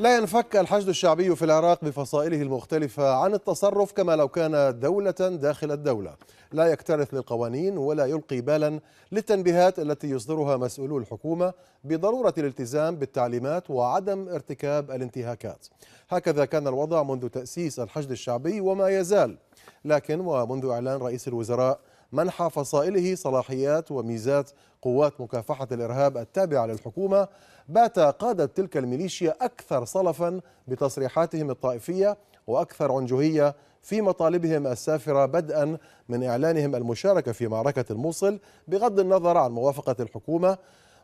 لا ينفك الحشد الشعبي في العراق بفصائله المختلفة عن التصرف كما لو كان دولة داخل الدولة لا يكترث للقوانين ولا يلقي بالا للتنبيهات التي يصدرها مسؤولو الحكومة بضرورة الالتزام بالتعليمات وعدم ارتكاب الانتهاكات هكذا كان الوضع منذ تأسيس الحشد الشعبي وما يزال لكن ومنذ إعلان رئيس الوزراء منحى فصائله صلاحيات وميزات قوات مكافحة الإرهاب التابعة للحكومة بات قادة تلك الميليشيا أكثر صلفا بتصريحاتهم الطائفية وأكثر عنجهية في مطالبهم السافرة بدءا من إعلانهم المشاركة في معركة الموصل بغض النظر عن موافقة الحكومة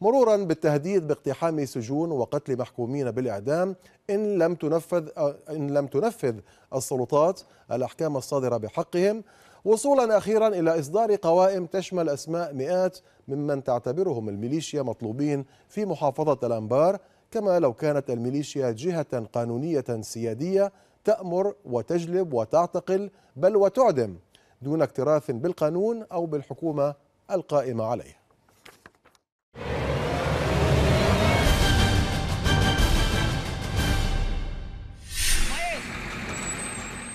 مرورا بالتهديد باقتحام سجون وقتل محكومين بالاعدام ان لم تنفذ آه، ان لم تنفذ السلطات الاحكام الصادره بحقهم وصولا أخيرا إلى إصدار قوائم تشمل أسماء مئات ممن تعتبرهم الميليشيا مطلوبين في محافظة الأنبار كما لو كانت الميليشيا جهة قانونية سيادية تأمر وتجلب وتعتقل بل وتعدم دون اكتراث بالقانون أو بالحكومة القائمة عليه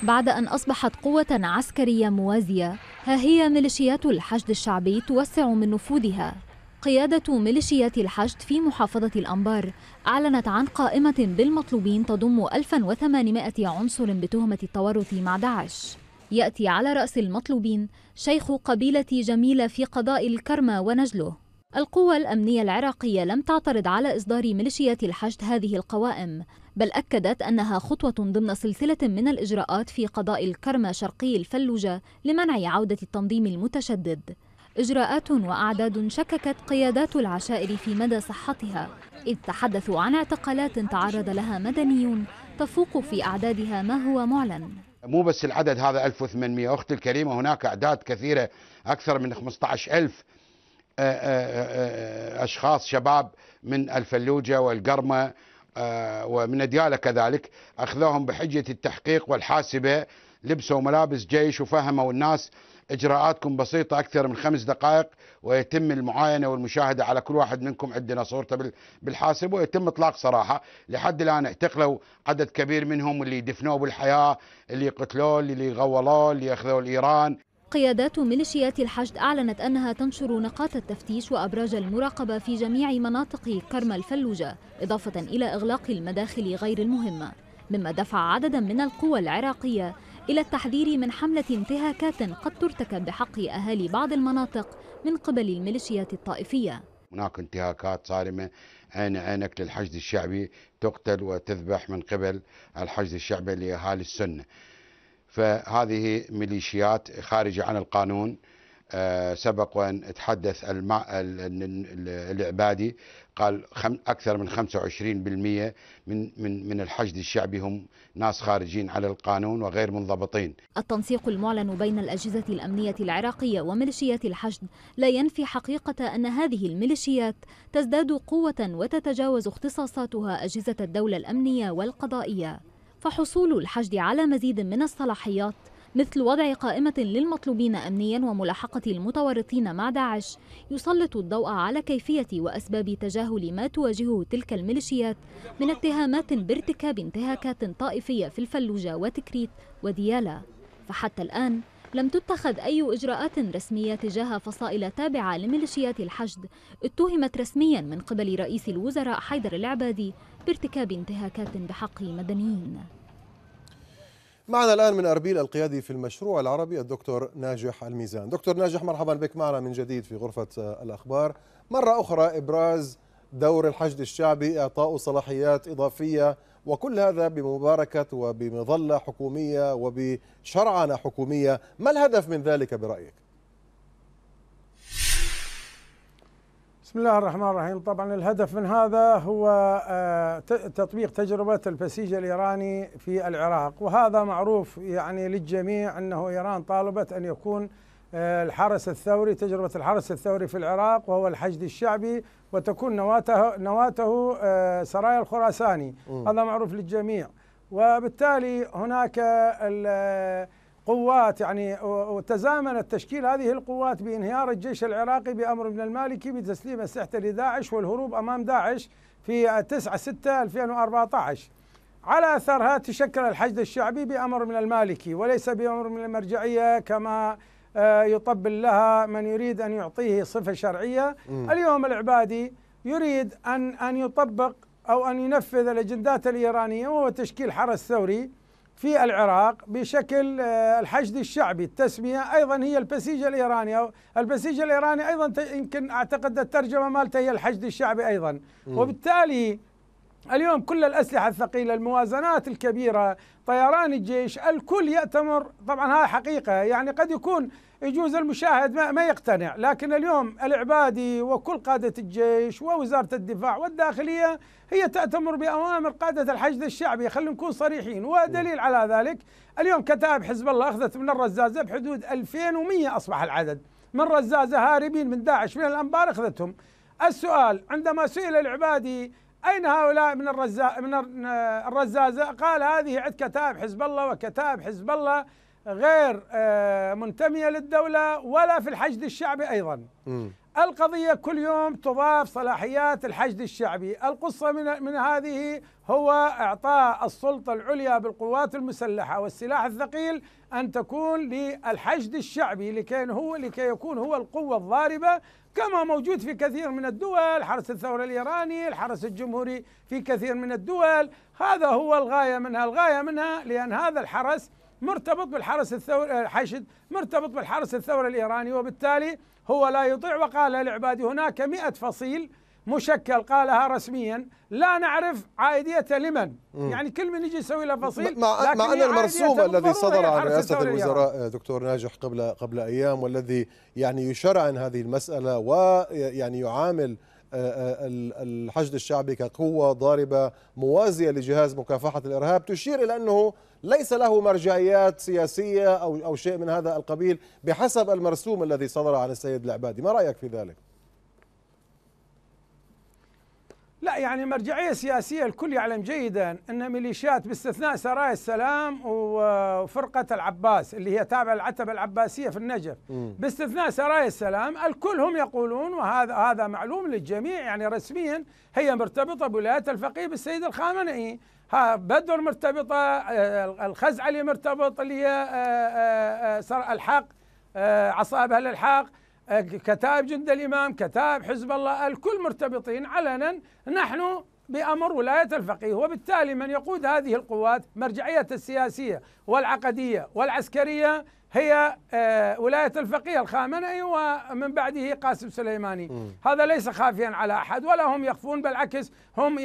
بعد أن أصبحت قوة عسكرية موازية ها هي ميليشيات الحشد الشعبي توسع من نفوذها قيادة ميليشيات الحشد في محافظة الأنبار أعلنت عن قائمة بالمطلوبين تضم 1800 عنصر بتهمة التورط مع داعش يأتي على رأس المطلوبين شيخ قبيلة جميلة في قضاء الكرمة ونجله القوى الأمنية العراقية لم تعترض على إصدار ميليشيات الحشد هذه القوائم بل أكدت أنها خطوة ضمن سلسلة من الإجراءات في قضاء الكرمة شرقي الفلوجة لمنع عودة التنظيم المتشدد إجراءات وأعداد شككت قيادات العشائر في مدى صحتها إذ تحدثوا عن اعتقالات تعرض لها مدنيون تفوق في أعدادها ما هو معلن مو بس العدد هذا 1800 أختي الكريمة هناك أعداد كثيرة أكثر من 15000 آه، آه، آه، أشخاص شباب من الفلوجة والقرمة ومن ديالة كذلك أخذوهم بحجة التحقيق والحاسبة لبسوا ملابس جيش وفهموا الناس إجراءاتكم بسيطة أكثر من خمس دقائق ويتم المعاينة والمشاهدة على كل واحد منكم عندنا صورته بالحاسب ويتم إطلاق صراحة لحد الآن اعتقلوا عدد كبير منهم اللي دفنوه بالحياة اللي قتلوه اللي غولوه اللي أخذوه لإيران قيادات ميليشيات الحشد أعلنت أنها تنشر نقاط التفتيش وأبراج المراقبة في جميع مناطق كرم الفلوجة إضافة إلى إغلاق المداخل غير المهمة مما دفع عددا من القوى العراقية إلى التحذير من حملة انتهاكات قد ترتكب بحق أهالي بعض المناطق من قبل الميليشيات الطائفية هناك انتهاكات صارمة عين عينك للحشد الشعبي تقتل وتذبح من قبل الحشد الشعبي لأهالي السنة فهذه ميليشيات خارجة عن القانون آه، سبق وأن تحدث العبادي قال أكثر من 25% من من من الحشد الشعبي هم ناس خارجين على القانون وغير منضبطين. التنسيق المعلن بين الأجهزة الأمنية العراقية وميليشيات الحشد لا ينفي حقيقة أن هذه الميليشيات تزداد قوة وتتجاوز اختصاصاتها أجهزة الدولة الأمنية والقضائية. فحصول الحشد على مزيد من الصلاحيات مثل وضع قائمة للمطلوبين أمنيا وملاحقة المتورطين مع داعش يسلط الضوء على كيفية وأسباب تجاهل ما تواجهه تلك الميليشيات من اتهامات بارتكاب انتهاكات طائفية في الفلوجة وتكريت وديالا فحتى الآن لم تتخذ أي إجراءات رسمية تجاه فصائل تابعة لميليشيات الحشد اتهمت رسميا من قبل رئيس الوزراء حيدر العبادي بارتكاب انتهاكات بحق مدنيين معنا الآن من أربيل القيادي في المشروع العربي الدكتور ناجح الميزان دكتور ناجح مرحبا بك معنا من جديد في غرفة الأخبار مرة أخرى إبراز دور الحشد الشعبي إعطاء صلاحيات إضافية وكل هذا بمباركة وبمظلة حكومية وبشرعنة حكومية ما الهدف من ذلك برأيك؟ بسم الله الرحمن الرحيم طبعا الهدف من هذا هو آه، تطبيق تجربة البسيج الإيراني في العراق وهذا معروف يعني للجميع أنه إيران طالبت أن يكون آه، الحرس الثوري تجربة الحرس الثوري في العراق وهو الحشد الشعبي وتكون نواته نواته آه، سرايا الخراساني هذا معروف للجميع وبالتالي هناك آه، قوات يعني وتزامنت تشكيل هذه القوات بانهيار الجيش العراقي بامر من المالكي بتسليم السحته لداعش والهروب امام داعش في 9 6 2014 على اثرها تشكل الحشد الشعبي بامر من المالكي وليس بامر من المرجعيه كما آه، يطبل لها من يريد أن يعطيه صفة شرعية م. اليوم العبادي يريد أن أن يطبق أو أن ينفذ الأجندات الإيرانية وهو تشكيل حرس ثوري في العراق بشكل آه، الحشد الشعبي التسمية أيضا هي البسيج الإيراني أو البسيج الإيراني أيضا يمكن أعتقد الترجمة مالته هي الحشد الشعبي أيضا م. وبالتالي اليوم كل الأسلحة الثقيلة الموازنات الكبيرة طيران الجيش الكل يأتمر طبعا هذا حقيقة يعني قد يكون يجوز المشاهد ما, ما يقتنع لكن اليوم العبادي وكل قادة الجيش ووزارة الدفاع والداخلية هي تأتمر بأوامر قادة الحشد الشعبي خلينا نكون صريحين ودليل على ذلك اليوم كتائب حزب الله أخذت من الرزازة بحدود 2100 أصبح العدد من رزازة هاربين من داعش من الأنبار أخذتهم السؤال عندما سئل العبادي أين هؤلاء من الرزازة من آه، الرزازة قال هذه عند كتائب حزب الله وكتائب حزب الله غير آه، منتمية للدولة ولا في الحشد الشعبي أيضا م. القضية كل يوم تضاف صلاحيات الحشد الشعبي القصة من, من هذه هو إعطاء السلطة العليا بالقوات المسلحة والسلاح الثقيل أن تكون للحشد الشعبي لكي, هو لكي يكون هو القوة الضاربة كما موجود في كثير من الدول حرس الثورة الإيراني الحرس الجمهوري في كثير من الدول هذا هو الغاية منها الغاية منها لأن هذا الحرس مرتبط بالحرس الثوري الحشد آه، مرتبط بالحرس الثوري الإيراني وبالتالي هو لا يطيع وقال لعبادي هناك مئة فصيل مشكل قالها رسميا لا نعرف عائديته لمن مم. يعني كل من يجي يسوي له فصيل مع, مع ان المرسوم الذي صدر عن رئاسه الوزراء آه، دكتور ناجح قبل قبل ايام والذي يعني يشرعن هذه المساله ويعني يعامل آه، الحشد الشعبي كقوه ضاربه موازيه لجهاز مكافحه الارهاب تشير الى انه ليس له مرجعيات سياسية أو أو شيء من هذا القبيل بحسب المرسوم الذي صدر عن السيد العبادي ما رأيك في ذلك؟ لا يعني مرجعية سياسية الكل يعلم جيدا أن ميليشيات باستثناء سرايا السلام وفرقة العباس اللي هي تابعة العتبة العباسية في النجف باستثناء سرايا السلام الكل هم يقولون وهذا هذا معلوم للجميع يعني رسميا هي مرتبطة بولاية الفقيه بالسيد الخامنئي ها بدر مرتبطة الخزعلي مرتبط اللي هي آه، آه، آه، الحق عصابها للحق كتائب جند الإمام كتائب حزب الله الكل مرتبطين علنا نحن بأمر ولاية الفقيه وبالتالي من يقود هذه القوات مرجعية السياسية والعقدية والعسكرية هي آه، ولاية الفقيه الخامنئي ومن بعده قاسم سليماني م. هذا ليس خافيا على أحد ولا هم يخفون بالعكس هم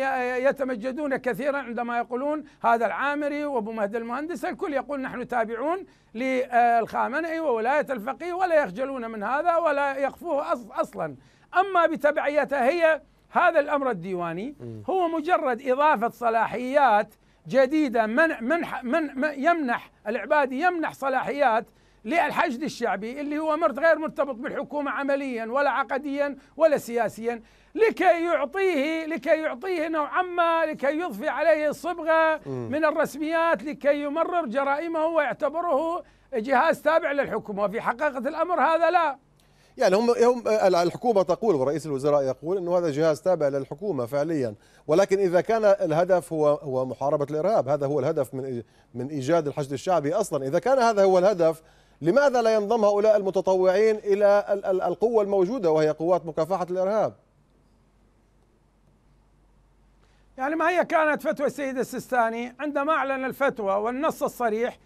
يتمجدون كثيرا عندما يقولون هذا العامري وابو مهدي المهندس الكل يقول نحن تابعون للخامنئي آه، وولاية الفقيه ولا يخجلون من هذا ولا يخفوه أصلا أما بتبعيته هي هذا الأمر الديواني هو مجرد إضافة صلاحيات جديده من من من يمنح العبادي يمنح صلاحيات للحشد الشعبي اللي هو غير مرتبط بالحكومة عمليا ولا عقديا ولا سياسيا لكي يعطيه لكي يعطيه نوعا ما لكي يضفي عليه صبغة من الرسميات لكي يمرر جرائمه ويعتبره جهاز تابع للحكومة وفي حقيقة الأمر هذا لا يعني هم هم الحكومه تقول ورئيس الوزراء يقول انه هذا جهاز تابع للحكومه فعليا ولكن اذا كان الهدف هو هو محاربه الارهاب هذا هو الهدف من من ايجاد الحشد الشعبي اصلا اذا كان هذا هو الهدف لماذا لا ينضم هؤلاء المتطوعين إلى القوة الموجودة وهي قوات مكافحة الإرهاب يعني ما هي كانت فتوى السيد السيستاني عندما أعلن الفتوى والنص الصريح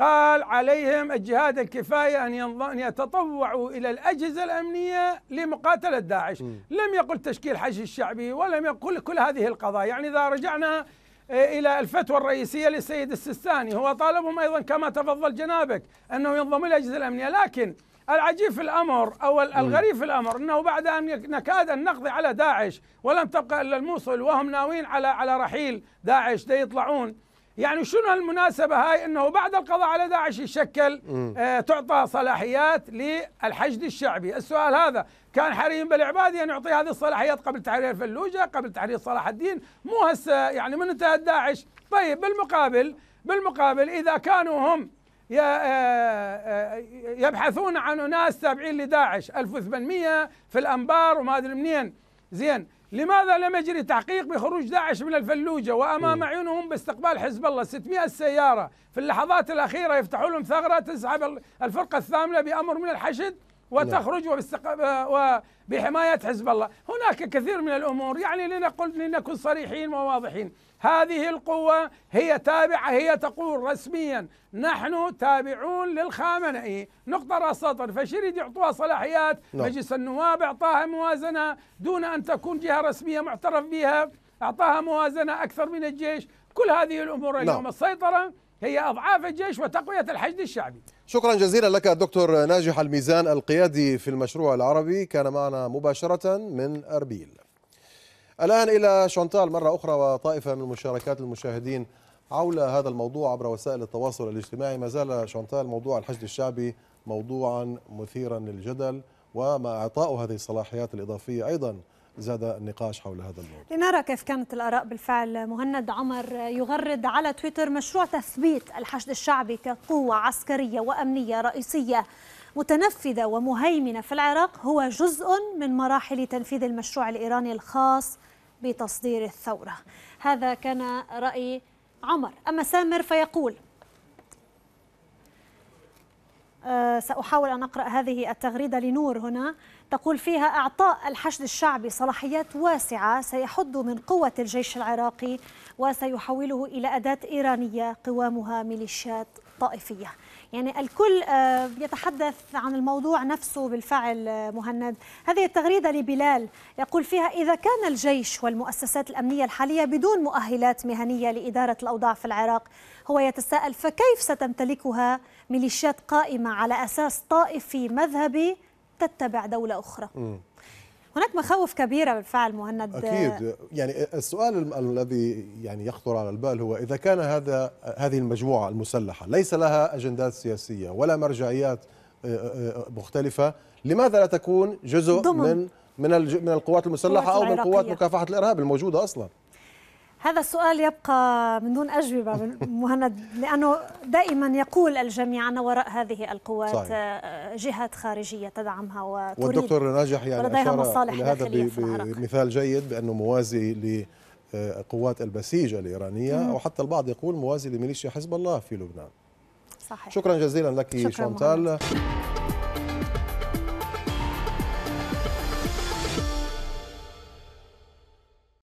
قال عليهم الجهاد الكفاية أن يتطوعوا إلى الأجهزة الأمنية لمقاتلة داعش م. لم يقل تشكيل حشد الشعبي ولم يقل كل هذه القضايا يعني إذا رجعنا الى الفتوى الرئيسيه للسيد السيستاني هو طالبهم ايضا كما تفضل جنابك انه ينضموا الى الاجهزه الامنيه لكن العجيب في الامر او نعم. الغريب في الامر انه بعد ان نكاد ان نقضي على داعش ولم تبقى الا الموصل وهم ناويين على على رحيل داعش يطلعون يعني شنو المناسبة هاي أنه بعد القضاء على داعش يشكل آه تعطى صلاحيات للحشد الشعبي السؤال هذا كان حريم بالعبادي يعني أن يعطي هذه الصلاحيات قبل تحرير فلوجة قبل تحرير صلاح الدين مو هسه يعني من انتهت داعش طيب بالمقابل بالمقابل إذا كانوا هم آه، آه، يبحثون عن أناس تابعين لداعش 1800 في الأنبار وما أدري منين زين لماذا لم يجري تحقيق بخروج داعش من الفلوجة وأمام عيونهم باستقبال حزب الله 600 سيارة في اللحظات الأخيرة يفتحوا لهم ثغرة تسحب الفرقة الثامنة بأمر من الحشد وتخرج نعم. آه، وبحماية حزب الله هناك كثير من الأمور يعني لنقل لنكن صريحين وواضحين هذه القوة هي تابعة هي تقول رسميا نحن تابعون للخامنئي نقطة راس سطر فشريد يعطوها صلاحيات نعم. مجلس النواب أعطاها موازنة دون أن تكون جهة رسمية معترف بها أعطاها موازنة أكثر من الجيش كل هذه الأمور نعم. اليوم لا. السيطرة هي أضعاف الجيش وتقوية الحشد الشعبي شكرا جزيلا لك الدكتور ناجح الميزان القيادي في المشروع العربي كان معنا مباشرة من أربيل الآن إلى شونتال مرة أخرى وطائفة من مشاركات المشاهدين حول هذا الموضوع عبر وسائل التواصل الاجتماعي ما زال شونتال موضوع الحشد الشعبي موضوعا مثيرا للجدل وما إعطاء هذه الصلاحيات الإضافية أيضا زاد النقاش حول هذا الموضوع لنرى كيف كانت الآراء بالفعل مهند عمر يغرد على تويتر مشروع تثبيت الحشد الشعبي كقوة عسكرية وأمنية رئيسية متنفذة ومهيمنة في العراق هو جزء من مراحل تنفيذ المشروع الإيراني الخاص بتصدير الثورة هذا كان رأي عمر أما سامر فيقول آه، سأحاول أن أقرأ هذه التغريدة لنور هنا تقول فيها إعطاء الحشد الشعبي صلاحيات واسعة سيحد من قوة الجيش العراقي وسيحوله إلى أداة إيرانية قوامها ميليشيات طائفية يعني الكل آه، يتحدث عن الموضوع نفسه بالفعل آه، مهند هذه التغريدة لبلال يقول فيها إذا كان الجيش والمؤسسات الأمنية الحالية بدون مؤهلات مهنية لإدارة الأوضاع في العراق هو يتساءل فكيف ستمتلكها ميليشيات قائمة على أساس طائفي مذهبي تتبع دولة أخرى م. هناك مخاوف كبيرة بالفعل مهند أكيد يعني السؤال الذي يعني يخطر على البال هو إذا كان هذا هذه المجموعة المسلحة ليس لها أجندات سياسية ولا مرجعيات آه، آه، مختلفة لماذا لا تكون جزء ضمن. من من من القوات المسلحة أو من قوات مكافحة الإرهاب الموجودة أصلا هذا السؤال يبقى من دون أجوبة مهند لأنه دائما يقول الجميع أن وراء هذه القوات صحيح. جهات خارجية تدعمها وتريد والدكتور ناجح يعني أشار إلى هذا بمثال جيد بأنه موازي لقوات البسيج الإيرانية مم. أو حتى البعض يقول موازي لميليشيا حزب الله في لبنان صحيح. شكرا جزيلا لك شكرا شانتال مهند.